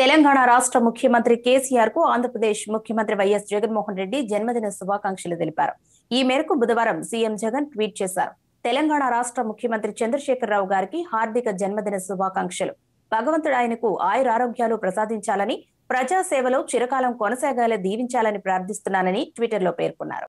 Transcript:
తెలంగాణ రాష్ట్ర ముఖ్యమంత్రి కేసీఆర్ కు ఆంధ్రప్రదేశ్ ముఖ్యమంత్రి వైఎస్ జగన్మోహన్ రెడ్డి జన్మదిన శుభాకాంక్షలు తెలిపారు ఈ మేరకు బుధవారం సీఎం జగన్ ట్వీట్ చేశారు తెలంగాణ రాష్ట్ర ముఖ్యమంత్రి చంద్రశేఖరరావు గారికి హార్దిక జన్మదిన శుభాకాంక్షలు భగవంతుడు ఆయనకు ఆయురారోగ్యాలు ప్రసాదించాలని ప్రజాసేవలో చిరకాలం కొనసాగాలే దీవించాలని ప్రార్థిస్తున్నానని ట్విట్టర్లో పేర్కొన్నారు